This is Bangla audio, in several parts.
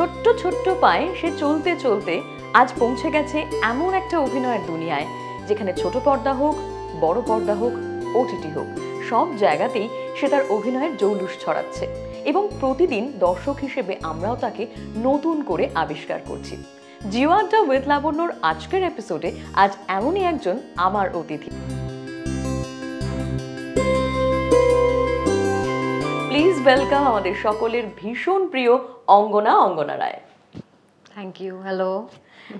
ছোট্ট ছোট্ট পায়ে সে চলতে চলতে আজ পৌঁছে গেছে এমন একটা অভিনয়ের দুনিয়ায় যেখানে ছোট পর্দা হোক বড় পর্দা হোক ওটিটি হোক সব জায়গাতেই সে তার অভিনয়ের জৌলুস ছড়াচ্ছে এবং প্রতিদিন দর্শক হিসেবে আমরাও তাকে নতুন করে আবিষ্কার করছি জিও আড্ডা উইথ লাবণ্যর আজকের এপিসোডে আজ এমনই একজন আমার অতিথি প্লিজ ওয়েলকাম আমাদের সকলের ভীষণ প্রিয় Angana Angana Roy thank you hello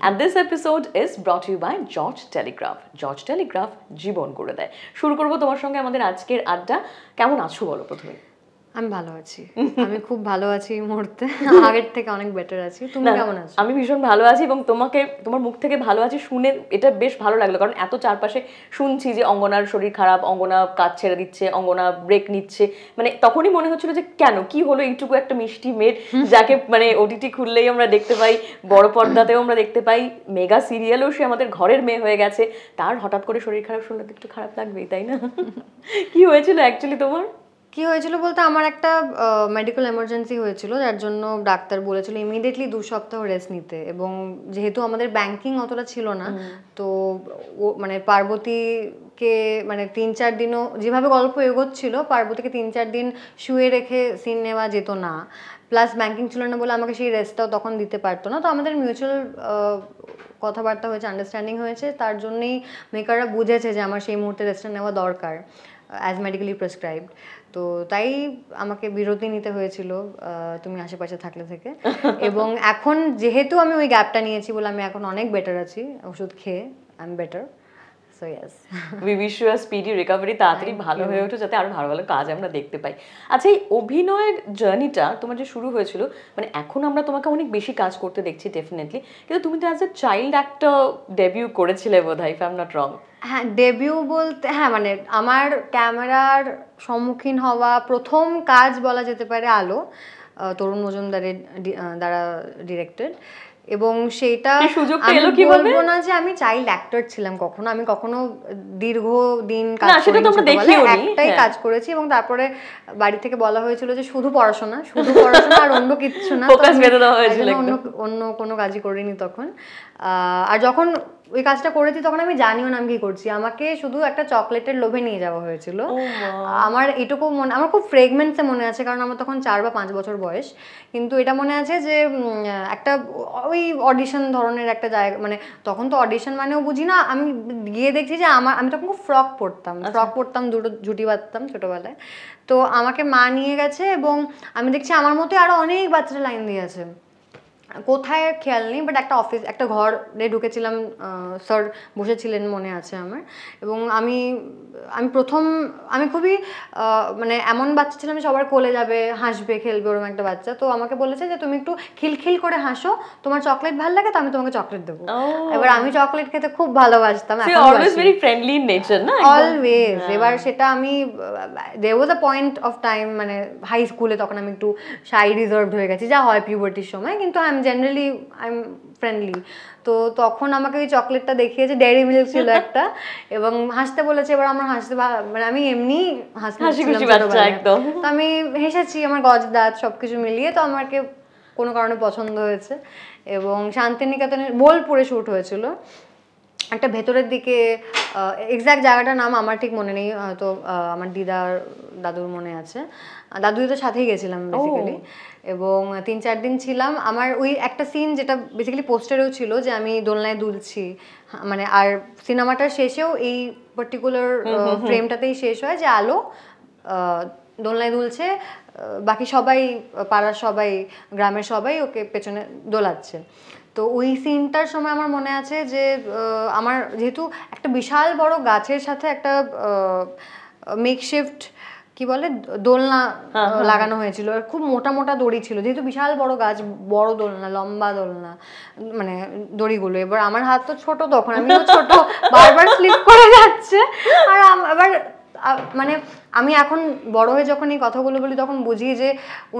and this episode is brought you by George Telegraph George Telegraph জীবন করে দেয় শুরু করবো তোমার সঙ্গে আমাদের আজকের আড্ডা কেমন আছো বলো প্রথমে আমি ভালো আছি আমি খুব ভালো আছি এই মুহূর্তে আগের থেকে অনেক বেটার আছি তুমি কেমন আছো আমি ভীষণ ভালো আছি এবং তোমাকে তোমার মুখ থেকে ভালো আছি শুনে এটা বেশ ভালো লাগলো কারণ এত চারপাশে শুনছি যে অঙ্গনার শরীর খারাপ অঙ্গনা কাজ ছেড়ে দিচ্ছে অঙ্গনা ব্রেক নিচ্ছে মানে তখনই মনে হচ্ছিল যে কেন কি হলো এইটুকু একটা মিষ্টি মেয়ের যাকে মানে ওটিটি খুললেই আমরা দেখতে পাই বড় পর্দাতেও আমরা দেখতে পাই মেগা সিরিয়ালও সে আমাদের ঘরের মেয়ে হয়ে গেছে তার হঠাৎ করে শরীর খারাপ শুনলে তো একটু খারাপ লাগবেই তাই না কি হয়েছিল অ্যাকচুয়ালি তোমার কি হয়েছিল বলতে আমার একটা মেডিকেল এমার্জেন্সি হয়েছিল যার জন্য ডাক্তার বলেছিল ইমিডিয়েটলি দু সপ্তাহ রেস্ট নিতে এবং যেহেতু আমাদের ব্যাংকিং অতটা ছিল না তো ও মানে পার্বতীকে মানে তিন চার দিনও যেভাবে গল্প এগোচ্ছিল পার্বতীকে তিন চার দিন শুয়ে রেখে সিন নেওয়া যেত না প্লাস ব্যাংকিং ছিল না বলে আমাকে সেই রেস্টটাও তখন দিতে পারতো না তো আমাদের মিউচুয়াল কথাবার্তা হয়েছে আন্ডারস্ট্যান্ডিং হয়েছে তার জন্যেই মেকাররা বুঝেছে যে আমার সেই মুহূর্তে রেস্টটা নেওয়া দরকার অ্যাজ মেডিকেলি প্রেসক্রাইবড তো তাই আমাকে বিরতি নিতে হয়েছিল তুমি আশেপাশে থাকলে থেকে এবং এখন যেহেতু আমি ওই গ্যাপটা নিয়েছি বলে আমি এখন অনেক বেটার আছি ওষুধ খেয়ে I am better so yes we wish you a speedy recovery তাড়াতাড়ি ভালো হয়ে ওঠো যাতে আরো ভালো ভালো কাজ আমরা দেখতে পাই আচ্ছা এই অভিনয়ের জার্নিটা তোমার যে শুরু হয়েছিল মানে এখন আমরা তোমাকে অনেক বেশি কাজ করতে দেখছি ডেফিনেটলি কিন্তু তুমি তো অ্যাজ এ চাইল্ড একটা ডেবিউ করেছিলে বোধহয় হয় if I am not wrong হ্যাঁ ডেবিউ বলতে হ্যাঁ মানে আমার ক্যামেরার সম্মুখীন হওয়া প্রথম কাজ বলা যেতে পারে আলো তরুণ মজুমদারের দ্বারা ডিরেক্টেড এবং সেটা আমি বলবো না যে আমি চাইল্ড অ্যাক্টর ছিলাম কখনো আমি কখনো দীর্ঘ দিন একটাই হ্যাঁ। কাজ করেছি এবং তারপরে বাড়ি থেকে বলা হয়েছিল যে শুধু পড়াশোনা শুধু পড়াশোনা আর অন্য কিচ্ছু না অন্য অন্য কোনো কাজই করিনি তখন আর যখন ওই কাজটা করেছি তখন আমি জানিও না আমি কি করছি আমাকে শুধু একটা চকলেটের লোভে নিয়ে যাওয়া হয়েছিল আমার এটুকু মনে আমার খুব ফ্রেগমেন্টসে মনে আছে কারণ আমার তখন চার বা পাঁচ বছর বয়স কিন্তু এটা মনে আছে যে একটা ওই অডিশন ধরনের একটা জায়গা মানে তখন তো অডিশন মানেও বুঝি না আমি গিয়ে দেখছি যে আমার আমি তখন খুব ফ্রক পরতাম ফ্রক আচ্ছা। পরতাম দুটো জুটি বাঁধতাম ছোটোবেলায় তো আমাকে মা নিয়ে গেছে এবং আমি দেখছি আমার মতোই আরও অনেক বাচ্চারা লাইন দিয়ে আছে কোথায় খেয়াল নেই বাট একটা অফিস একটা ঘরে ঢুকেছিলাম স্যার বসেছিলেন মনে আছে আমার এবং আমি আমি প্রথম আমি খুবই মানে এমন বাচ্চা ছিলাম সবার কোলে যাবে হাসবে খেলবে ওরকম একটা বাচ্চা তো আমাকে বলেছে যে তুমি একটু খিলখিল করে হাসো তোমার চকলেট ভালো লাগে তো আমি তোমাকে চকলেট দেবো এবার আমি চকলেট খেতে খুব ভালোবাসতাম অলওয়েজ হ্যাঁ। এবার সেটা আমি they was a point of time মানে হাই স্কুলে তখন আমি একটু সাই রিজার্ভ হয়ে গেছি যা হয় পিউবার্টির সময় কিন্তু I am generally I am friendly তো তখন আমাকে ওই চকলেটটা দেখিয়েছে ডেয়ারি মিল্ক ছিল একটা এবং হাসতে বলেছে এবার আমার হাসতে মানে আমি এমনি একদম তো আমি হেসেছি আমার গজ দাঁত সবকিছু মিলিয়ে তো আমাকে কোনো কারণে পছন্দ হয়েছে এবং শান্তিনিকেতনের বোলপুরে শ্যুট হয়েছিল একটা ভেতরের দিকে এক্স্যাক্ট জায়গাটার নাম আমার ঠিক মনে নেই হয়তো আমার দিদার দাদুর মনে আছে দাদু তো সাথেই গেছিলাম বেসিক্যালি এবং তিন চার দিন ছিলাম আমার ওই একটা সিন যেটা বেসিক্যালি পোস্টারেও ছিল যে আমি দোলনায় দুলছি হ্যাঁ, মানে আর সিনেমাটার শেষেও এই পার্টিকুলার ফ্রেমটাতেই শেষ হয় যে আলো দোলনায় দুলছে বাকি সবাই পাড়ার সবাই গ্রামের সবাই ওকে পেছনে দোলাচ্ছে তো ওই সিনটার সময় আমার মনে আছে যে আমার যেহেতু একটা বিশাল বড় গাছের সাথে একটা মেকশিফট কি বলে দোলনা হ্যাঁ, হ্যাঁ। লাগানো হয়েছিল আর খুব মোটা মোটা দড়ি ছিল যেহেতু বিশাল বড় গাছ বড় দোলনা লম্বা দোলনা মানে দড়িগুলো এবার আমার হাত তো ছোট তখন আমি ছোট বারবার স্লিপ করে যাচ্ছে আর আবার মানে আমি এখন বড় হয়ে যখন এই কথাগুলো বলি তখন বুঝি যে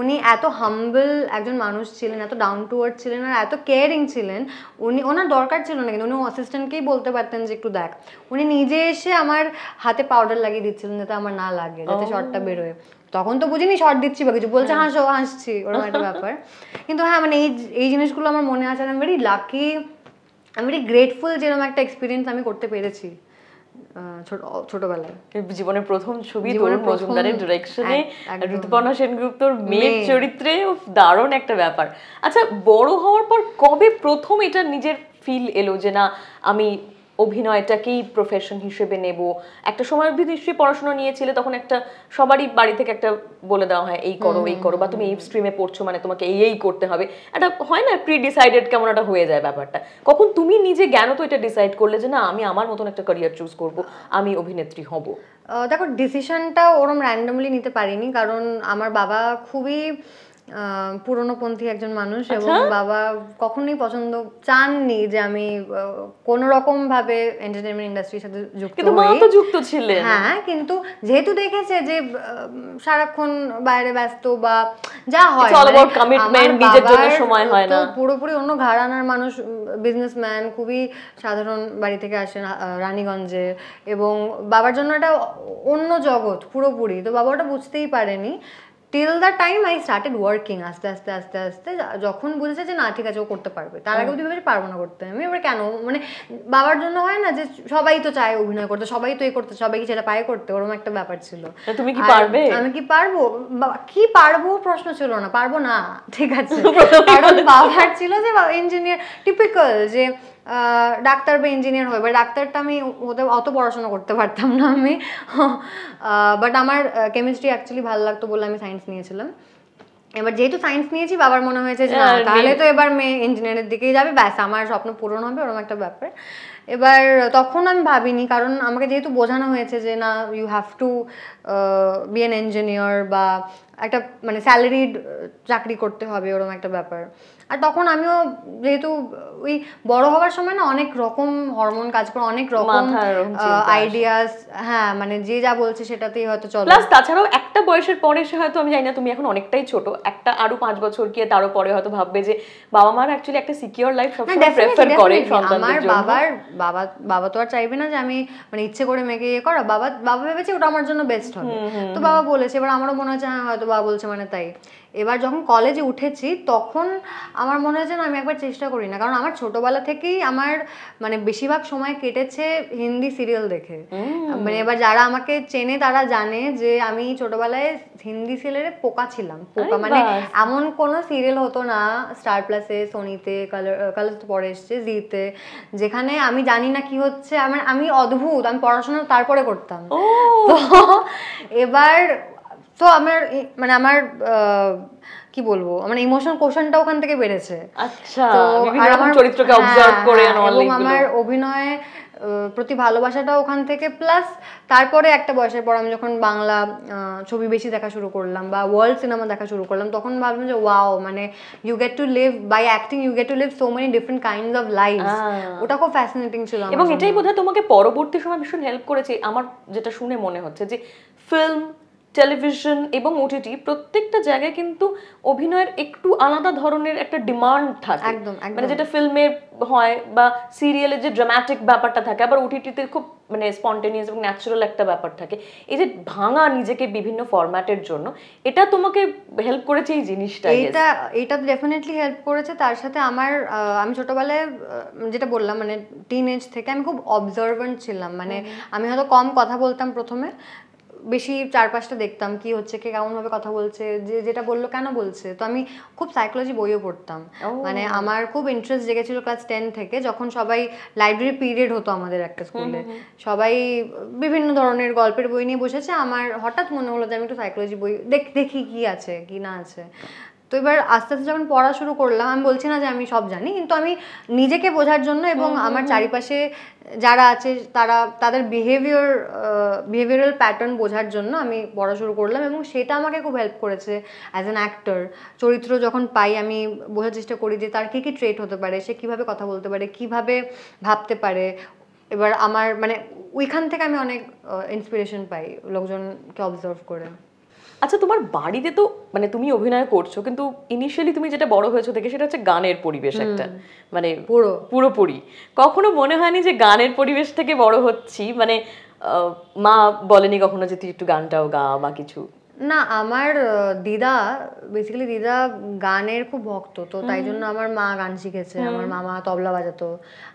উনি এত হাম্বল একজন মানুষ ছিলেন এত ডাউন টু আর্থ ছিলেন আর এত কেয়ারিং ছিলেন উনি ওনার দরকার ছিল না কিন্তু উনি অ্যাসিস্ট্যান্টকেই বলতে পারতেন যে একটু দেখ উনি নিজে এসে আমার হাতে পাউডার লাগিয়ে দিচ্ছিলেন যাতে আমার না লাগে যাতে শর্টটা বেরোয় তখন তো বুঝিনি শর্ট দিচ্ছি বা কিছু বলছে হ্যাঁ। হাসো হাসছি ওরকম একটা ব্যাপার কিন্তু হ্যাঁ মানে এই এই জিনিসগুলো আমার মনে আছে আমি ভেরি লাকি আমি ভেরি গ্রেটফুল যেরকম একটা এক্সপিরিয়েন্স আমি করতে পেরেছি ছোট ছোটবেলায় জীবনের প্রথম ছবি তরুণ মজুমদারের ডিরেকশনে ঋতুপর্ণা সেনগুপ্তর মেয়ের চরিত্রে দারুণ একটা ব্যাপার আচ্ছা বড় হওয়ার পর কবে প্রথম এটা নিজের ফিল এলো যে না আমি অভিনয়টাকেই প্রফেশন হিসেবে নেব একটা সময় নিশ্চয়ই পড়াশোনা নিয়েছিলে তখন একটা সবারই বাড়ি থেকে একটা বলে দেওয়া হয় এই করো এই করো বা তুমি এই স্ট্রিমে পড়ছো মানে তোমাকে এই এই করতে হবে এটা হয় না প্রি ডিসাইডেড কেমন একটা হয়ে যায় ব্যাপারটা কখন তুমি নিজে জ্ঞান তো এটা ডিসাইড করলে যে না আমি আমার মতন একটা ক্যারিয়ার চুজ করব আমি অভিনেত্রী হব দেখো ডিসিশনটা ওরম র্যান্ডমলি নিতে পারিনি কারণ আমার বাবা খুবই পুরনোপন্থী একজন মানুষ আচ্ছা। এবং বাবা কখনোই পছন্দ চাননি যে আমি কোন রকম ভাবে এন্টারটেইনমেন্ট ইন্ডাস্ট্রির সাথে যুক্ত কিন্তু মা তো যুক্ত ছিলেন হ্যাঁ কিন্তু যেহেতু দেখেছে যে সারাক্ষণ বাইরে ব্যস্ত বা যা হয় অল অ্যাবাউট কমিটমেন্ট নিজের জন্য সময় হয় না পুরোপুরি অন্য ঘরানার মানুষ বিজনেসম্যান খুবই সাধারণ বাড়ি থেকে আসেন রানীগঞ্জে এবং বাবার জন্য এটা অন্য জগৎ পুরোপুরি তো বাবা ওটা বুঝতেই পারেনি till the time I started working আস্তে আস্তে আস্তে আস্তে যখন বুঝেছে যে না ঠিক আছে ও করতে পারবে তার আগে যদি ভাবে পারবো না করতে আমি এবার কেন মানে বাবার জন্য হয় না যে সবাই তো চায় অভিনয় করতে সবাই তো এই করতে সবাই কি সেটা পায়ে করতে ওরকম একটা ব্যাপার ছিল তুমি কি পারবে আমি কি পারবো কি পারবো প্রশ্ন ছিল না পারবো না ঠিক আছে কারণ বাবার ছিল যে ইঞ্জিনিয়ার টিপিক্যাল যে ডাক্তার বা ইঞ্জিনিয়ার হয়ে বা ডাক্তারটা আমি ওদের অত পড়াশোনা করতে পারতাম না আমি বাট আমার কেমিস্ট্রি অ্যাকচুয়ালি ভালো লাগতো বলে আমি সায়েন্স নিয়েছিলাম এবার যেহেতু সায়েন্স নিয়েছি বাবার মনে হয়েছে যে হ্যাঁ, তাহলে তো এবার মেয়ে ইঞ্জিনিয়ারের দিকেই যাবে ব্যাস আমার স্বপ্ন পূরণ হবে ওরকম একটা ব্যাপার এবার তখন আমি ভাবিনি কারণ আমাকে যেহেতু বোঝানো হয়েছে যে না you have to be an engineer বা একটা মানে স্যালারিড চাকরি করতে হবে ওরকম একটা ব্যাপার আর তখন আমিও যেহেতু ওই বড় হওয়ার সময় না অনেক রকম হরমোন কাজ করে অনেক রকম আইডিয়াস হ্যাঁ মানে যে যা বলছে সেটাতেই হয়তো চলে প্লাস তাছাড়াও একটা বয়সের পরে সে হয়তো আমি জানি না তুমি এখন অনেকটাই ছোট একটা আরো পাঁচ বছর গিয়ে তারও পরে হয়তো ভাববে যে বাবা মার অ্যাকচুয়ালি একটা সিকিউর লাইফ সবসময় প্রেফার করে আমার বাবার বাবা বাবা তো আর চাইবে না যে আমি মানে ইচ্ছে করে মেয়েকে ইয়ে করা বাবা বাবা ভেবেছে ওটা আমার জন্য বেস্ট হবে তো বাবা বলেছে এবার আমারও মনে হচ্ছে হ্যাঁ হয়তো বাবা বলছে মানে তাই এবার যখন কলেজে উঠেছি তখন আমার মনে হয় যেন আমি একবার চেষ্টা করি না কারণ আমার ছোটবেলা থেকেই আমার মানে বেশিরভাগ সময় কেটেছে হিন্দি সিরিয়াল দেখে মানে এবার যারা আমাকে চেনে তারা জানে যে আমি ছোটবেলায় হিন্দি সিরিয়ালের পোকা ছিলাম পোকা মানে এমন কোনো সিরিয়াল হতো না স্টার প্লাসে সোনিতে কালার কালার পরে এসছে জিতে যেখানে আমি জানি না কি হচ্ছে আমার আমি অদ্ভুত আমি পড়াশোনা তারপরে করতাম তো এবার তো আমার মানে আমার কি বলবো আমার ইমোশন কোশনটা ওখান থেকে বেড়েছে আচ্ছা, হ্যাঁ, হ্যাঁ, আমার এবং আমার অভিনয়ে প্রতি ভালোবাসাটা ওখান থেকে প্লাস তারপরে একটা বয়সের পর আমি যখন বাংলা ছবি বেশি দেখা শুরু করলাম বা ওয়ার্ল্ড সিনেমা দেখা শুরু করলাম তখন ভাবলাম যে ওয়াও মানে you get to live by acting you get to live so many different kinds of life ওটা খুব ফ্যাসিনেটিং ছিল এবং এটাই বোধহয় তোমাকে পরবর্তী সময় ভীষণ হেল্প করেছে আমার যেটা শুনে মনে হচ্ছে যে ফিল্ম টেলিভিশন এবং ওটিটি প্রত্যেকটা জায়গায় কিন্তু অভিনয়ের একটু আলাদা ধরনের একটা ডিমান্ড থাকে একদম মানে যেটা ফিল্মে হয় বা সিরিয়ালে যে ড্রামাটিক ব্যাপারটা থাকে আবার ওটিটিতে খুব মানে স্পন্টেনিয়াস এবং ন্যাচারাল একটা ব্যাপার থাকে এই যে ভাঙা নিজেকে বিভিন্ন ফরম্যাটের জন্য এটা তোমাকে হেল্প করেছে এই জিনিসটা এটা এটা ডেফিনেটলি হেল্প করেছে তার সাথে আমার আমি ছোটোবেলায় যেটা বললাম মানে টিন থেকে আমি খুব অবজারভেন্ট ছিলাম মানে আমি হয়তো কম কথা বলতাম প্রথমে বেশি চারপাশটা দেখতাম কি হচ্ছে কে কেমনভাবে কথা বলছে যে যেটা বললো কেন বলছে তো আমি খুব সাইকোলজি বইও পড়তাম মানে আমার খুব ইন্টারেস্ট জেগেছিল ক্লাস টেন থেকে যখন সবাই লাইব্রেরি পিরিয়ড হতো আমাদের একটা স্কুলে সবাই বিভিন্ন ধরনের গল্পের বই নিয়ে বসেছে আমার হঠাৎ মনে হলো যে আমি একটু সাইকোলজি বই দেখি কি আছে কি না আছে তো এবার আস্তে আস্তে যখন পড়া শুরু করলাম আমি বলছি না যে আমি সব জানি কিন্তু আমি নিজেকে বোঝার জন্য এবং আমার চারিপাশে যারা আছে তারা তাদের বিহেভিয়ার বিহেভিয়ারাল প্যাটার্ন বোঝার জন্য আমি পড়া শুরু করলাম এবং সেটা আমাকে খুব হেল্প করেছে অ্যাজ অ্যান অ্যাক্টর চরিত্র যখন পাই আমি বোঝার চেষ্টা করি যে তার কী কী ট্রেট হতে পারে সে কীভাবে কথা বলতে পারে কীভাবে ভাবতে পারে এবার আমার মানে ওইখান থেকে আমি অনেক ইন্সপিরেশন পাই লোকজনকে অবজার্ভ করে আচ্ছা তোমার বাড়িতে তো মানে তুমি অভিনয় করছো কিন্তু ইনিশিয়ালি তুমি যেটা বড় হয়েছো দেখে সেটা হচ্ছে গানের পরিবেশ একটা মানে পুরো পুরোপুরি কখনো মনে হয়নি যে গানের পরিবেশ থেকে বড় হচ্ছি মানে মা বলেনি কখনো যে তুই একটু গানটাও গা বা কিছু না আমার দিদা বেসিক্যালি দিদা গানের খুব ভক্ত তো তাই জন্য আমার মা গান শিখেছে আমার মামা তবলা বাজাতো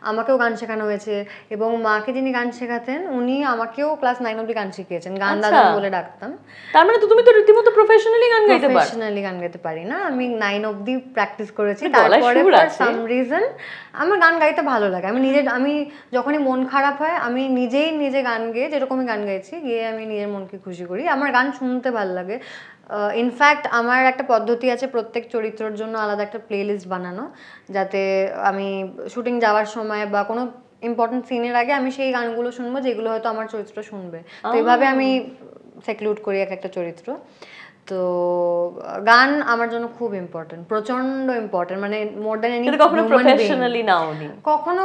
আমাকেও গান শেখানো হয়েছে এবং মাকে যিনি গান শেখাতেন উনি আমাকেও ক্লাস নাইন অব্দি গান শিখিয়েছেন গান আচ্ছা। দাদা বলে ডাকতাম তার মানে তুমি তো রীতিমতো প্রফেশনালি গান গাইতে পারো প্রফেশনালি গান গাইতে পারি না আমি নাইন অব্দি প্র্যাকটিস করেছি তারপরে ফর সাম রিজন আমার গান গাইতে ভালো লাগে আমি নিজে আমি যখনই মন খারাপ হয় আমি নিজেই নিজে গান গেয়ে যেরকমই গান গাইছি গিয়ে আমি নিজের মনকে খুশি করি আমার গান শুনতে ভালো ভালো লাগে ইনফ্যাক্ট আমার একটা পদ্ধতি আছে প্রত্যেক চরিত্রর জন্য আলাদা একটা প্লেলিস্ট বানানো যাতে আমি শুটিং যাওয়ার সময় বা কোনো ইম্পর্টেন্ট সিনের আগে আমি সেই গানগুলো শুনবো যেগুলো হয়তো আমার চরিত্র শুনবে তো এভাবে আমি সেক্লুড করি এক একটা চরিত্র তো গান আমার জন্য খুব ইম্পর্টেন্ট প্রচন্ড ইম্পর্টেন্ট মানে মোর দ্যান এনি কখনো প্রফেশনালি নি কখনো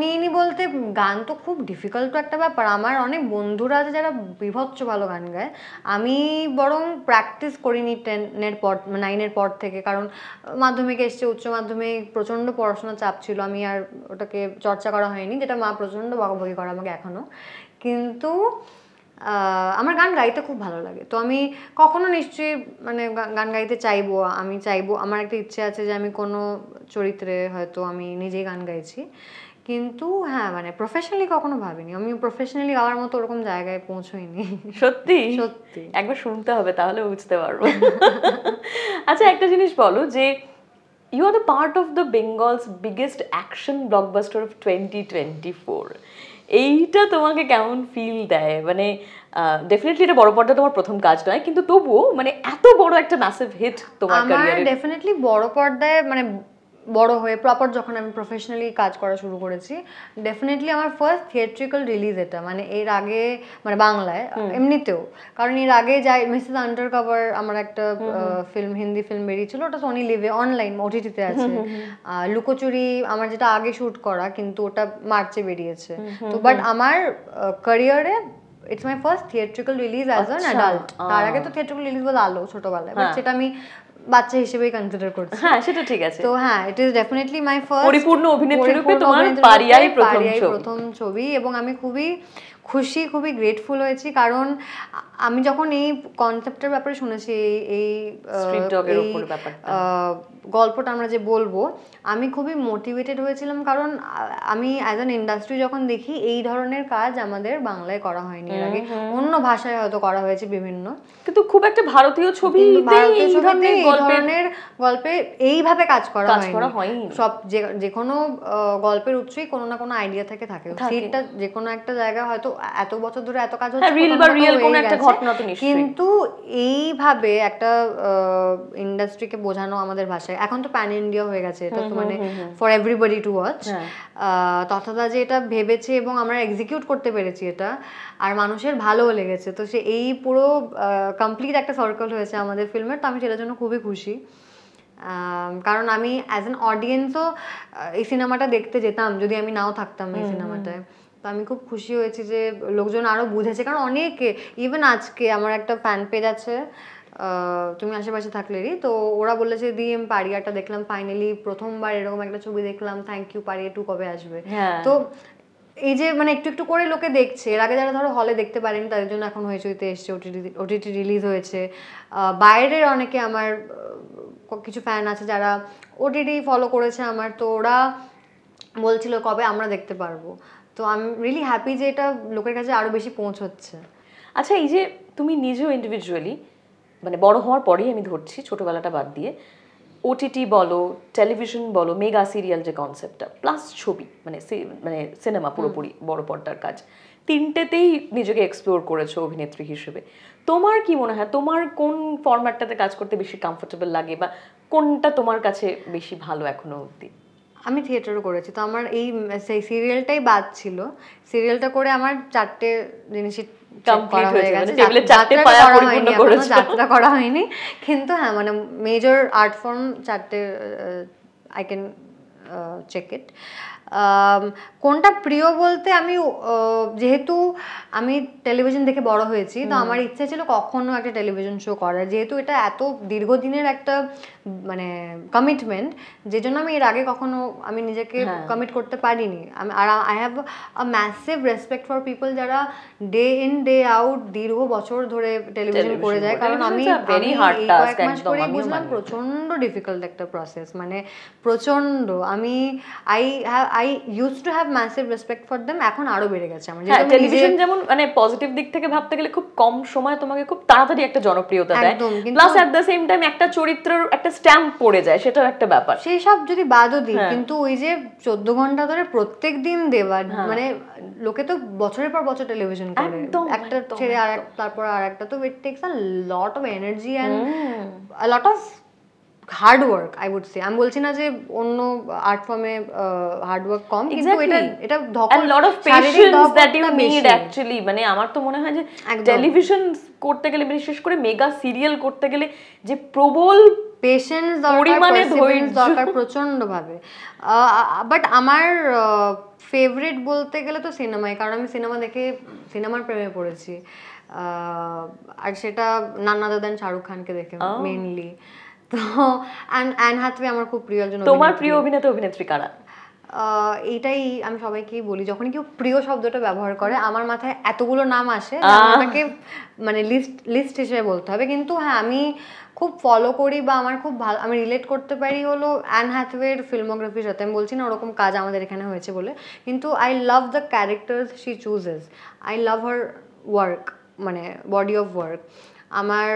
নিইনি বলতে গান তো খুব ডিফিকাল্ট একটা ব্যাপার আমার অনেক বন্ধুরা আছে যারা বিভৎস ভালো গান গায় আমি বরং প্র্যাকটিস করিনি টেনের পর নাইনের পর থেকে কারণ মাধ্যমিকে এসছে উচ্চ মাধ্যমিক প্রচণ্ড পড়াশোনা চাপ ছিল আমি আর ওটাকে চর্চা করা হয়নি যেটা মা প্রচণ্ড বকাবকি করে আমাকে এখনও কিন্তু আমার গান গাইতে খুব ভালো লাগে তো আমি কখনো নিশ্চয়ই মানে গান গাইতে চাইবো আমি চাইবো আমার একটা ইচ্ছে আছে যে আমি কোনো চরিত্রে হয়তো আমি নিজেই গান গাইছি কিন্তু হ্যাঁ মানে প্রফেশনালি কখনো ভাবিনি আমি প্রফেশনালি গাওয়ার মতো ওরকম জায়গায় পৌঁছইনি সত্যি সত্যি একবার শুনতে হবে তাহলে বুঝতে পারবো আচ্ছা একটা জিনিস বলো যে you are the part of the Bengal's biggest action blockbuster of twenty twenty four এইটা তোমাকে কেমন ফিল দেয় মানে ডেফিনেটলি এটা বড় পর্দা তোমার প্রথম কাজ নয় কিন্তু তবুও মানে এত বড় একটা ম্যাসিভ হিট তোমার ক্যারিয়ারে ডেফিনেটলি বড় পর্দায় মানে বড় হয়ে প্রপার যখন আমি প্রফেশনালি কাজ করা শুরু করেছি ডেফিনেটলি আমার ফার্স্ট থিয়েট্রিক্যাল রিলিজ এটা মানে এর আগে মানে বাংলায় এমনিতেও কারণ এর আগে যাই মিসেস আন্ডার কভার আমার একটা ফিল্ম হিন্দি ফিল্ম বেরিয়েছিল ওটা সোনি লিভে অনলাইন ওটিটিতে আছে লুকোচুরি আমার যেটা আগে শ্যুট করা কিন্তু ওটা মার্চে বেরিয়েছে তো বাট আমার ক্যারিয়ারে it's my first theatrical release as an adult তার আগে তো থিয়েট্রিক্যাল রিলিজ বলে আলো ছোটবেলায় বাট হ্যাঁ। সেটা আমি বাচ্চা হিসেবে কনসিডার করছি হ্যাঁ সেটা ঠিক আছে তো হ্যাঁ it is definitely my first পরিপূর্ণ অভিনেত্রী রূপে তোমার পারিয়াই প্রথম ছবি প্রথম ছবি এবং আমি খুবই খুশি খুবই গ্রেটফুল হয়েছি কারণ আমি যখন এই কনসেপ্টের ব্যাপারে শুনেছি এই এই গল্পটা আমরা যে বলবো আমি খুবই মোটিভেটেড হয়েছিলাম কারণ আমি অ্যাজ অ্যান ইন্ডাস্ট্রি যখন দেখি এই ধরনের কাজ আমাদের বাংলায় করা হয়নি আগে অন্য ভাষায় হয়তো করা হয়েছে বিভিন্ন কিন্তু খুব একটা ভারতীয় ছবি ধরনের গল্পে এইভাবে কাজ করা হয়নি সব যে যে কোনো গল্পের উৎসই কোনো না কোনো আইডিয়া থেকে থাকে সেটা যে কোনো একটা জায়গা হয়তো এত বছর ধরে এত কাজ হ্যাঁ, হচ্ছে রিল বা রিয়েল কোনো একটা ঘটনা তো কিন্তু এইভাবে একটা ইন্ডাস্ট্রিকে বোঝানো আমাদের ভাষায় আছে এখন তো প্যান ইন্ডিয়া হয়ে গেছে এটা তো মানে ফর এভরিবডি টু ওয়াচ তথাদা যে এটা ভেবেছে এবং আমরা এক্সিকিউট করতে পেরেছি এটা আর মানুষের ভালোও লেগেছে তো সে এই পুরো কমপ্লিট একটা সার্কেল হয়েছে আমাদের ফিল্মের তো আমি সেটার জন্য খুবই খুশি কারণ আমি অ্যাজ অ্যান অডিয়েন্সও এই সিনেমাটা দেখতে যেতাম যদি আমি নাও থাকতাম এই সিনেমাটায় তো আমি খুব খুশি হয়েছি যে লোকজন আরও বুঝেছে কারণ অনেকে ইভেন আজকে আমার একটা ফ্যান পেজ আছে তুমি আশেপাশে থাকলেরই তো ওরা বলেছে দি এম পারিয়াটা দেখলাম ফাইনালি প্রথমবার এরকম একটা ছবি দেখলাম থ্যাংক ইউ পারিয়া টু কবে আসবে হ্যাঁ। তো এই যে মানে একটু একটু করে লোকে দেখছে এর আগে যারা ধরো হলে দেখতে পারেনি তাদের জন্য এখন হইচইতে এসছে ওটিটি রিলিজ হয়েছে বাইরের অনেকে আমার কিছু ফ্যান আছে যারা ওটিটি ফলো করেছে আমার তো ওরা বলছিল কবে আমরা দেখতে পারবো তো আই এম রিয়েলি হ্যাপি যে এটা লোকের কাছে আরও বেশি পৌঁছচ্ছে আচ্ছা এই যে তুমি নিজেও ইন্ডিভিজুয়ালি মানে বড় হওয়ার পরেই আমি ধরছি ছোটোবেলাটা বাদ দিয়ে ওটিটি বলো টেলিভিশন বলো মেগা সিরিয়াল যে কনসেপ্টটা প্লাস ছবি মানে মানে সিনেমা পুরোপুরি বড় পর্দার কাজ তিনটেতেই নিজেকে এক্সপ্লোর করেছো অভিনেত্রী হিসেবে তোমার কি মনে হয় তোমার কোন ফরম্যাটটাতে কাজ করতে বেশি কমফোর্টেবল লাগে বা কোনটা তোমার কাছে বেশি ভালো এখনো অবধি আমি থিয়েটারও করেছি তো আমার এই সেই সিরিয়ালটাই বাদ ছিল সিরিয়ালটা করে আমার চারটে জিনিসই যাত্রা করা হয়নি কিন্তু হ্যাঁ মানে মেজর আর্ট ফর্ম চারটে আই ক্যান চেক ইট কোনটা প্রিয় বলতে আমি যেহেতু আমি টেলিভিশন দেখে বড় হয়েছি তো আমার ইচ্ছে ছিল কখনো একটা টেলিভিশন শো করার যেহেতু এটা এত দীর্ঘদিনের একটা মানে কমিটমেন্ট যে জন্য আমি এর আগে কখনো আমি নিজেকে কমিট হ্যাঁ। করতে পারিনি আর I have a massive respect for people যারা ডে ইন ডে আউট দীর্ঘ বছর ধরে টেলিভিশন করে যায় কারণ আমি কয়েক মাস করে বুঝলাম প্রচন্ড ডিফিকাল্ট একটা প্রসেস মানে প্রচন্ড আমি I have I use to have massive respect for them এখন আরো বেড়ে গেছে আমার টেলিভিশন হ্যাঁ, যেমন মানে পজিটিভ দিক থেকে ভাবতে গেলে খুব কম সময় তোমাকে খুব তাড়াতাড়ি একটা জনপ্রিয়তা দেয় plus at the same time একটা চরিত্রের একটা স্ট্যাম্প পড়ে যায় সেটাও একটা ব্যাপার সেই সব যদি বাদও দিই হ্যাঁ। কিন্তু ওই যে চোদ্দ ঘন্টা ধরে প্রত্যেক দিন দেওয়া হ্যাঁ। মানে লোকে তো বছরের পর বছর টেলিভিশন করে একটা ছেড়ে আর তারপর আর একটা তো it takes a lot of energy and lot of hard work I would say আমি বলছি না যে অন্য আর্ট ফর্মে হার্ড ওয়ার্ক কম কিন্তু এটা এটা ধকল lot of patience that you need actually মানে আমার তো মনে হয় যে টেলিভিশন করতে গেলে মানে বিশেষ করে মেগা সিরিয়াল করতে গেলে যে প্রবল পেশেন্স পরিমাণে ধৈর্য দরকার প্রচণ্ডভাবে বাট আমার ফেভারিট বলতে গেলে তো সিনেমাই কারণ আমি সিনেমা দেখে সিনেমার প্রেমে পড়েছি আর সেটা নানা দাদান শাহরুখ খানকে দেখে মেনলি তো অ্যান হ্যাথওয়ে আমার খুব প্রিয় একজন তোমার প্রিয় অভিনেতা অভিনেত্রী কারা এটাই আমি সবাইকে বলি যখন কেউ প্রিয় শব্দটা ব্যবহার করে আমার মাথায় এতগুলো নাম আসে আমাকে মানে লিস্ট লিস্ট হিসেবে বলতে হবে কিন্তু হ্যাঁ আমি খুব ফলো করি বা আমার খুব ভালো আমি রিলেট করতে পারি হলো অ্যান হ্যাথওয়ের ফিল্মোগ্রাফির সাথে আমি বলছি না ওরকম কাজ আমাদের এখানে হয়েছে বলে কিন্তু I love the characters she chooses I love her work মানে বডি অফ ওয়ার্ক আমার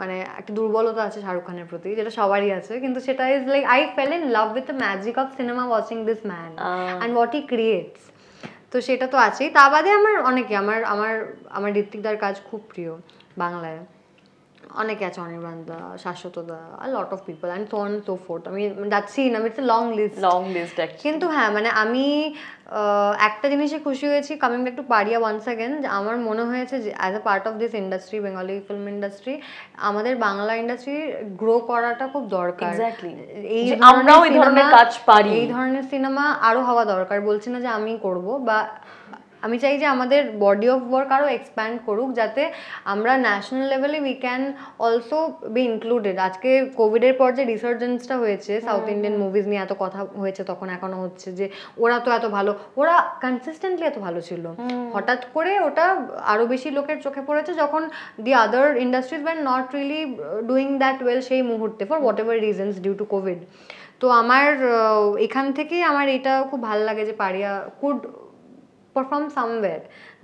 মানে একটা দুর্বলতা আছে শাহরুখ খানের প্রতি যেটা সবারই আছে কিন্তু সেটা is like I fell in love with the magic of cinema watching this man and what he creates তো সেটা তো আছেই তা বাদে আমার অনেকে আমার আমার আমার ঋত্বিকদার কাজ খুব প্রিয় বাংলায় অনেকে আছে Anirban da Shashwata da a lot of people and so on so forth আমি যাচ্ছি না it's long list long list কিন্তু হ্যাঁ মানে আমি একটা জিনিসে খুশি হয়েছি coming back to Pariah once again আমার মনে হয়েছে যে as a part of this industry Bengali film industry আমাদের বাংলা ইন্ডাস্ট্রি গ্রো করাটা খুব দরকার এই আমরাও এই ধরনের কাজ পারি এই ধরনের সিনেমা আরো হওয়া দরকার বলছি না যে আমি করব বা আমি চাই যে আমাদের বডি অফ ওয়ার্ক আরও এক্সপ্যান্ড করুক যাতে আমরা ন্যাশনাল লেভেলে we can also be included আজকে কোভিডের পর যে রিসার্জেন্সটা হয়েছে সাউথ ইন্ডিয়ান মুভিজ নিয়ে এত কথা হয়েছে তখন এখনও হচ্ছে যে ওরা তো এত ভালো ওরা কনসিস্টেন্টলি এত ভালো ছিল হঠাৎ করে ওটা আরও বেশি লোকের চোখে পড়েছে যখন the other industries were not really doing that well সেই মুহূর্তে for whatever reasons due to Covid তো আমার এখান থেকেই আমার এটা খুব ভালো লাগে যে পারিয়া কুড পারফর্ম সামওয়্যার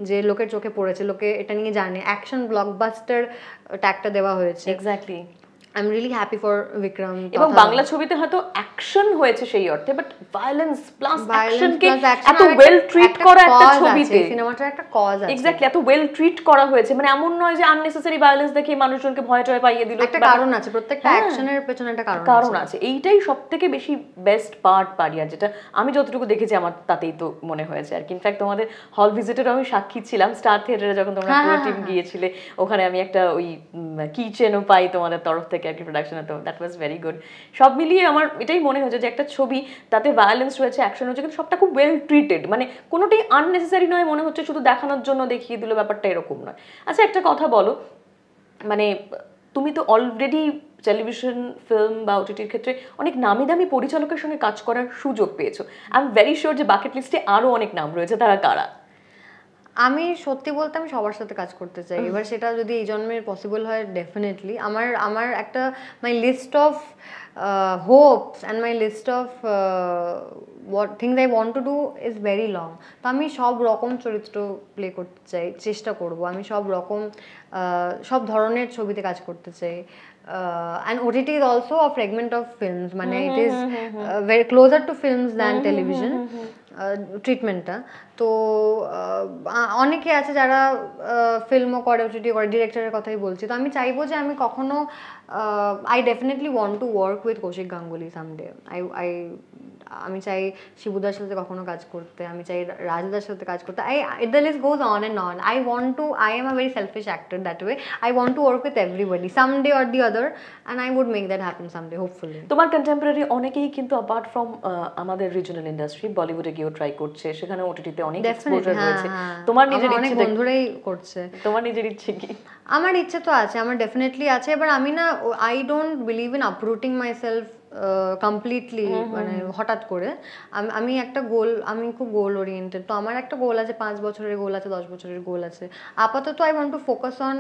যে লোকের চোখে পড়েছে লোকে এটা নিয়ে জানে অ্যাকশন ব্লকবাস্টার ট্যাগটা দেওয়া হয়েছে exactly I am really happy for Vikram এবং বাংলা ছবিতে হয়তো অ্যাকশন হয়েছে সেই অর্থে বাট ভায়োলেন্স প্লাস অ্যাকশন কে এত ওয়েল ট্রিট করা একটা ছবিতে সিনেমাটার একটা কজ আছে এক্স্যাক্টলি এত ওয়েল ট্রিট করা হয়েছে মানে এমন নয় যে আননেসেসারি ভায়োলেন্স দেখে মানুষজনকে ভয় টয় পাইয়ে দিল একটা কারণ আছে প্রত্যেকটা অ্যাকশনের পেছনে একটা কারণ কারণ আছে এইটাই সবথেকে বেশি বেস্ট পার্ট পারিয়ার যেটা আমি যতটুকু দেখেছি আমার তাতেই তো মনে হয়েছে আর কি ইনফ্যাক্ট তোমাদের হল ভিজিটের আমি সাক্ষী ছিলাম স্টার থিয়েটারে যখন তোমরা পুরো হ্যাঁ, টিম হ্যাঁ, হ্যাঁ। গিয়েছিলে ওখানে আমি একটা ওই কিচেনও পাই তোমাদের তরফ থেকে থেকে আর কি প্রোডাকশন হতো দ্যাট ওয়াজ ভেরি গুড সব মিলিয়ে আমার এটাই মনে হয়েছে যে একটা ছবি তাতে ভায়োলেন্স রয়েছে অ্যাকশন রয়েছে কিন্তু সবটা খুব ওয়েল ট্রিটেড মানে কোনোটাই আননেসেসারি নয় মনে হচ্ছে শুধু দেখানোর জন্য দেখিয়ে দিল ব্যাপারটা এরকম নয় আচ্ছা একটা কথা বলো মানে তুমি তো অলরেডি টেলিভিশন ফিল্ম বা ওটিটির ক্ষেত্রে অনেক নামি দামি পরিচালকের সঙ্গে কাজ করার সুযোগ পেয়েছো আই এম ভেরি শিওর যে বাকেট লিস্টে আরও অনেক নাম রয়েছে তারা কারা আমি সত্যি বলতে আমি সবার সাথে কাজ করতে চাই এবার সেটা যদি এই জন্মের পসিবল হয় ডেফিনেটলি আমার আমার একটা my list of hopes and my list of what things I want to do is very long তো আমি সব রকম চরিত্র প্লে করতে চাই চেষ্টা করব আমি সব রকম সব ধরনের ছবিতে কাজ করতে চাই and OTT is also a fragment of films মানে it is very closer to films than television ট্রিটমেন্টটা তো অনেকে আছে যারা ফিল্মও করে ওটিটি করে ডিরেক্টরের কথাই বলছি তো আমি চাইবো যে আমি কখনো I definitely want to work with Kaushik Ganguly someday I I আমি চাই শিবুদার সাথে কখনো কাজ করতে আমি চাই রাজদার সাথে কাজ করতে I it the list goes on and on I want to I am a very selfish actor that way I want to work with everybody some day or the other and I would make that happen some day hopefully তোমার কন্টেম্পোরারি অনেকেই কিন্তু অ্যাপার্ট ফ্রম আমাদের রিজনাল ইন্ডাস্ট্রি বলিউডে গিয়েও ট্রাই করছে সেখানে ওটিটিতে অনেক এক্সপোজার হয়েছে হ্যাঁ, হ্যাঁ। তোমার নিজের অনেক বন্ধুরাই করছে তোমার নিজের ইচ্ছে কি আমার ইচ্ছে তো আছে আমার ডেফিনেটলি আছে এবার আমি না I don't believe in uprooting myself completely মানে হঠাৎ করে আমি একটা গোল আমি খুব গোল ওরিয়েন্টেড তো আমার একটা গোল আছে পাঁচ বছরের গোল আছে দশ বছরের গোল আছে আপাতত I want to focus on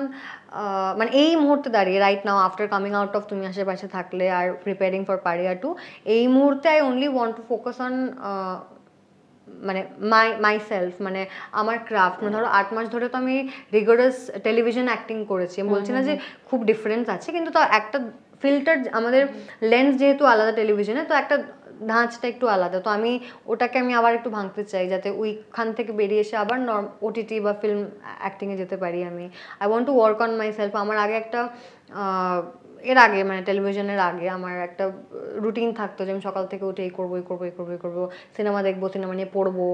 মানে এই মুহূর্তে দাঁড়িয়ে right now after coming out of তুমি আশেপাশে থাকলে আর প্রিপেয়ারিং ফর পারিয়া টু এই মুহূর্তে I only want to focus on মানে মাই মাই সেলফ মানে আমার ক্রাফট মানে ধরো আট মাস ধরে তো আমি রেগুলার টেলিভিশন অ্যাক্টিং করেছি বলছি না যে খুব ডিফারেন্স আছে কিন্তু তো একটা ফিল্টার আমাদের লেন্স যেহেতু আলাদা টেলিভিশনে তো একটা ধাঁচটা একটু আলাদা তো আমি ওটাকে আমি আবার একটু ভাঙতে চাই যাতে ওইখান থেকে বেরিয়ে এসে আবার নর্ম ওটিটি বা ফিল্ম অ্যাক্টিংয়ে যেতে পারি আমি I want to work on myself আমার আগে একটা এর আগে মানে টেলিভিশনের আগে আমার একটা রুটিন থাকতো যে আমি সকাল থেকে উঠে এই করবো এই করবো এই করবো এই করবো সিনেমা দেখবো সিনেমা নিয়ে পড়বো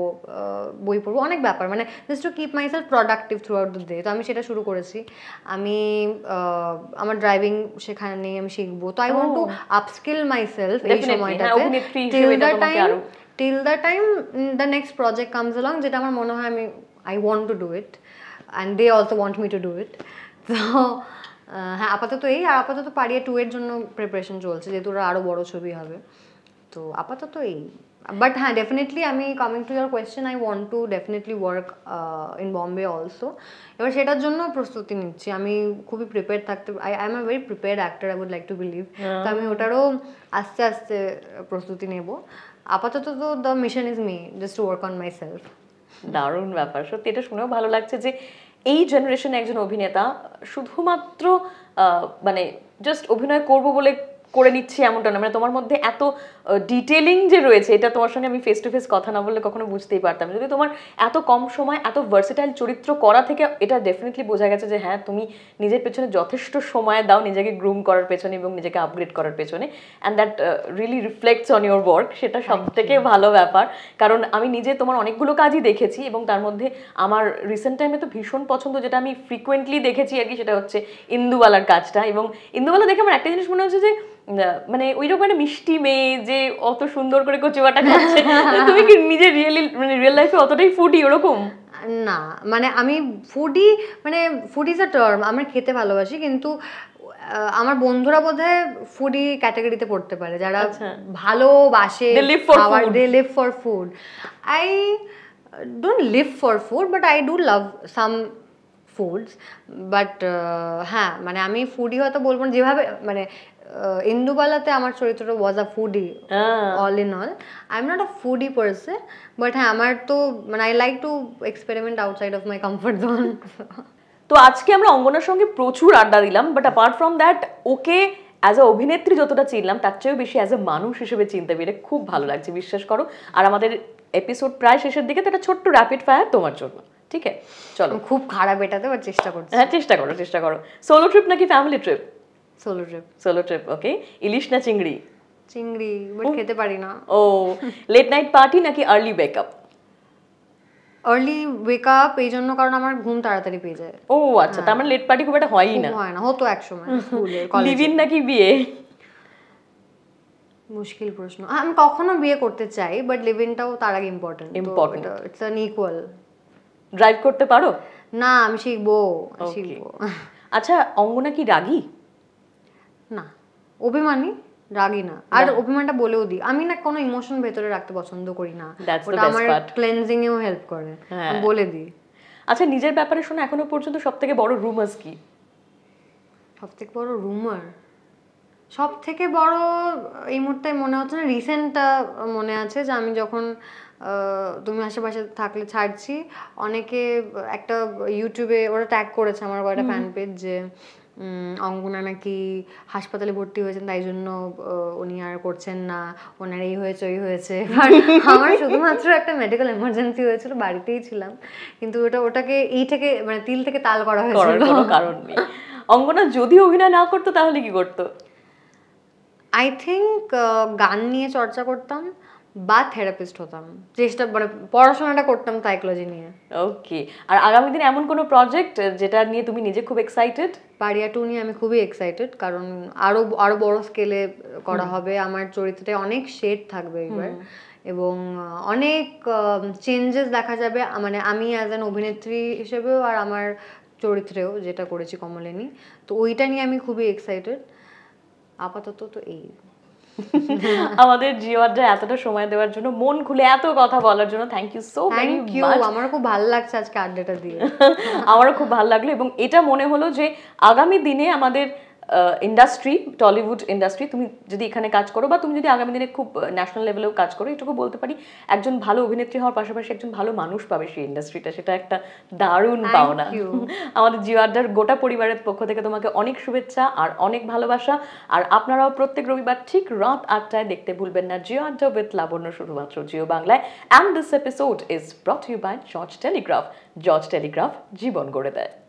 বই পড়বো অনেক ব্যাপার মানে just to keep myself productive throughout the day তো আমি সেটা শুরু করেছি আমি আমার ড্রাইভিং সেখানে আমি শিখবো তো I want to upskill myself এই হ্যাঁ, সময়টাতে till the time till the time the next project comes along যেটা আমার মনে হয় আমি I want to do it and they also want me to do it তো হ্যাঁ আপাতত এই আর আপাতত পারিয়া টু এর জন্য প্রিপারেশন চলছে যেহেতু ওরা আরও বড় ছবি হবে তো আপাতত এই বাট হ্যাঁ ডেফিনেটলি আমি coming to your question I want to definitely work in Bombay also এবার সেটার জন্য প্রস্তুতি নিচ্ছি আমি খুবই প্রিপেয়ার থাকতে I I am a very prepared actor I would like to believe তো আমি ওটারও আস্তে আস্তে প্রস্তুতি নেব আপাতত তো the mission is me just to work on myself দারুণ ব্যাপার সত্যি এটা শুনেও ভালো লাগছে যে এই জেনারেশনে একজন অভিনেতা শুধুমাত্র মানে জাস্ট অভিনয় করব বলে করে নিচ্ছি এমনটা না মানে তোমার মধ্যে এত ডিটেলিং যে রয়েছে এটা তোমার সঙ্গে আমি ফেস টু ফেস কথা না বললে কখনো বুঝতেই পারতাম যদি তোমার এত কম সময় এত ভার্সেটাইল চরিত্র করা থেকে এটা ডেফিনেটলি বোঝা গেছে যে হ্যাঁ তুমি নিজের পেছনে যথেষ্ট সময় দাও নিজেকে গ্রুম করার পেছনে এবং নিজেকে আপগ্রেড করার পেছনে and that really reflects on your work সেটা সব থেকে ভালো ব্যাপার কারণ আমি নিজে তোমার অনেকগুলো কাজই দেখেছি এবং তার মধ্যে আমার রিসেন্ট টাইমে তো ভীষণ পছন্দ যেটা আমি ফ্রিকুয়েন্টলি দেখেছি আর কি সেটা হচ্ছে ইন্দুওয়ালার কাজটা এবং ইন্দুওয়ালা দেখে আমার একটা জিনিস মনে হচ্ছে যে মানে ওই রকম একটা মিষ্টি মেয়ে যে অত সুন্দর করে কচুয়াটা খাচ্ছে মানে তুমি কি নিজে রিয়েলি মানে রিয়েল লাইফে অতটাই ফুডি ওরকম না মানে আমি ফুডি মানে ফুড ইজ আ টার্ম আমার খেতে ভালোবাসি কিন্তু আমার বন্ধুরা বোধহয় ফুডি ক্যাটাগরিতে পড়তে পারে যারা আচ্ছা। ভালোবাসে they live for food I don't live for food but I do love some foods but হ্যাঁ মানে আমি ফুডি হয়তো বলবো না যেভাবে মানে ইন্দুবালাতে আমার চরিত্রটা was a foodie all in all I am not a foodie person but হ্যাঁ আমার তো মানে I like to experiment outside of my comfort zone তো আজকে আমরা অঙ্গনার সঙ্গে প্রচুর আড্ডা দিলাম but apart from that okay as a অভিনেত্রী যতটা চিনলাম তার চেয়েও বেশি অ্যাজ এ মানুষ হিসেবে চিনতে পেরে খুব ভালো লাগছে বিশ্বাস করো আর আমাদের এপিসোড প্রায় শেষের দিকে তো একটা ছোট্ট র্যাপিড ফায়ার তোমার জন্য ঠিক আছে চলো খুব খারাপ এটাতে চেষ্টা করছি হ্যাঁ চেষ্টা করো চেষ্টা করো সোলো ট্রিপ নাকি family trip solo trip solo trip okay ইলিশ না চিংড়ি চিংড়ি বাট খেতে পারি না ও লেট নাইট পার্টি নাকি early breakup early wake up এই জন্য কারণ আমার ঘুম তাড়াতাড়ি পেয়ে যায় ও oh, আচ্ছা হ্যাঁ। তার মানে লেট পার্টি খুব একটা হয়ই না হয় না হতো এক স্কুলে কলেজে লিভিং নাকি বিয়ে মুশকিল প্রশ্ন আমি কখনো বিয়ে করতে চাই বাট লিভিংটাও তার আগে important important it's an equal drive করতে পারো না আমি শিখবো শিখবো আচ্ছা অঙ্গনা কি রাগী না অভিমানী রাগি না আর অভিমানটা বলেও দিই আমি না কোনো ইমোশন ভেতরে রাখতে পছন্দ করি না ওটা আমার ক্লেন্সিং এও হেল্প করে হ্যাঁ। বলে দিই আচ্ছা নিজের ব্যাপারে শোনা এখনো পর্যন্ত সবথেকে বড় রুমার্স কি সবথেকে বড় রুমার সব থেকে বড় এই মুহূর্তে মনে হচ্ছে না রিসেন্টটা মনে আছে যে আমি যখন তুমি আশেপাশে থাকলে ছাড়ছি অনেকে একটা ইউটিউবে ওরা ট্যাগ করেছে আমার একটা ফ্যান পেজ যে অঙ্গনা নাকি হাসপাতালে ভর্তি হয়েছেন তাই জন্য উনি আর করছেন না ওনার এই হয়েছে ওই হয়েছে আমার শুধুমাত্র একটা মেডিকেল এমার্জেন্সি হয়েছিল বাড়িতেই ছিলাম কিন্তু ওটা ওটাকে এই থেকে মানে তিল থেকে তাল করা হয়েছিল কারণ নেই অঙ্গনা যদি অভিনয় না করতো তাহলে কি করতো আই থিঙ্ক গান নিয়ে চর্চা করতাম বা থেরাপিস্ট হতাম চেষ্টা মানে পড়াশোনাটা করতাম সাইকোলজি নিয়ে ওকে আর আগামী দিন এমন কোনো প্রজেক্ট যেটা নিয়ে তুমি নিজে খুব এক্সাইটেড পারিয়া টু নিয়ে আমি খুবই এক্সাইটেড কারণ আরো আরো বড় স্কেলে করা হবে আমার চরিত্রে অনেক শেড থাকবে এবার এবং অনেক চেঞ্জেস দেখা যাবে মানে আমি অ্যাজ অ্যান অভিনেত্রী হিসেবেও আর আমার চরিত্রেও যেটা করেছি কমলিনী তো ওইটা নিয়ে আমি খুবই এক্সাইটেড আপাতত তো এই আমাদের জিওয়ারটা এতটা সময় দেওয়ার জন্য মন খুলে এত কথা বলার জন্য thank you so thank you খুব ভালো লাগছে আজকে আড্ডাটা দিয়ে আমারও খুব ভালো লাগলো এবং এটা মনে হলো যে আগামী দিনে আমাদের ইন্ডাস্ট্রি টলিউড ইন্ডাস্ট্রি তুমি যদি এখানে কাজ করো বা তুমি যদি আগামী দিনে খুব ন্যাশনাল লেভেলেও কাজ করো এটুকু বলতে পারি একজন ভালো অভিনেত্রী হওয়ার পাশাপাশি একজন ভালো মানুষ পাবে সেই ইন্ডাস্ট্রিটা সেটা একটা দারুণ পাওনা আমাদের জিওয়ার্ডার গোটা পরিবারের পক্ষ থেকে তোমাকে অনেক শুভেচ্ছা আর অনেক ভালোবাসা আর আপনারাও প্রত্যেক রবিবার ঠিক রাত আটটায় দেখতে ভুলবেন না জিও আড্ডা উইথ লাবণ্য শুধুমাত্র জিও বাংলায় and this episode is brought you by George Telegraph George Telegraph জীবন গড়ে দেয়